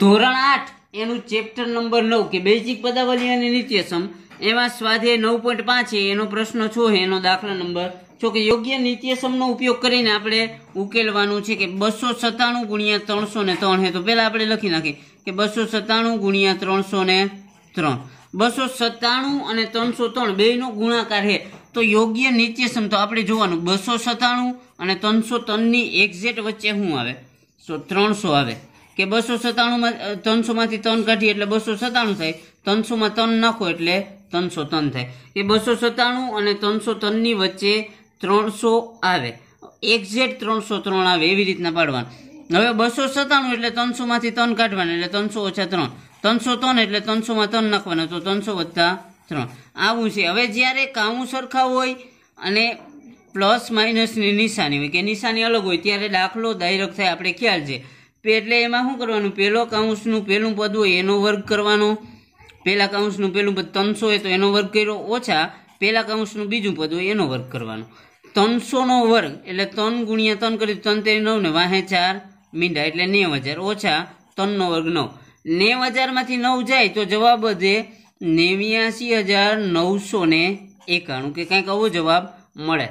ધોરણ આઠ એનું ચેપ્ટર નંબર નવ કે બેઝિક પદાવલી અને નિત્યસમ એમાં સ્વાધ્યાય નવ પોઈન્ટ પાંચ એનો પ્રશ્ન છો એનો દાખલા નંબર જો કે યોગ્ય નિત્યસમનો ઉપયોગ કરીને આપણે ઉકેલવાનું છે કે બસો સત્તાણું ગુણ્યા ત્રણસો ને ત્રણ હે તો પહેલાં આપણે લખી નાખીએ કે બસો સત્તાણું ગુણ્યા ત્રણસો ને ત્રણ બસો સત્તાણું અને ત્રણસો ત્રણ બેનો ગુણાકાર હે તો યોગ્ય નિત્યસમ તો આપણે જોવાનું બસો સત્તાણું અને ત્રણસો ત્રણની એક્ઝેટ વચ્ચે શું આવે સો ત્રણસો આવે કે બસો સત્તાણુંમાં ત્રણસોમાંથી ત્રણ કાઢીએ એટલે બસો સત્તાણું થાય ત્રણસોમાં ત્રણ નાખો એટલે ત્રણસો ત્રણ થાય એ બસો સત્તાણું અને ત્રણસો ત્રણની વચ્ચે ત્રણસો આવે એક્ઝેક્ટ ત્રણસો ત્રણ આવે એવી રીતના પાડવાનું હવે બસો સત્તાણું એટલે ત્રણસોમાંથી ત્રણ કાઢવાના એટલે ત્રણસો ઓછા ત્રણ ત્રણસો ત્રણ એટલે ત્રણસોમાં ત્રણ નાખવાના તો ત્રણસો વત્તા ત્રણ આવું છે હવે જ્યારે કાઉં સરખા હોય અને પ્લસ માઇનસની નિશાની હોય કે નિશાની અલગ હોય ત્યારે દાખલો ડાયરેક્ટ થાય આપણે ખ્યાલ છે એટલે એમાં શું કરવાનું પહેલો કાઉન્સનું પહેલું પદ હોય એનો વર્ગ કરવાનો પહેલા કાઉન્સનું પહેલું પદ ત્રણસો હોય તો એનો વર્ગ કર્યો ઓછા પહેલા કાઉન્સનું બીજું પદ હોય એનો વર્ગ કરવાનો ત્રણસોનો વર્ગ એટલે ત્રણ ગુણ્યા ત્રણ કરી ત્રણ તેરી નવ ને વાહે ચાર મીંડા એટલે નેવ હજાર ઓછા ત્રણનો વર્ગ નવ નેવ હજારમાંથી નવ જાય તો જવાબ વધે નેવ્યાસી હજાર નવસો ને એકાણું કે કંઈક આવો જવાબ મળે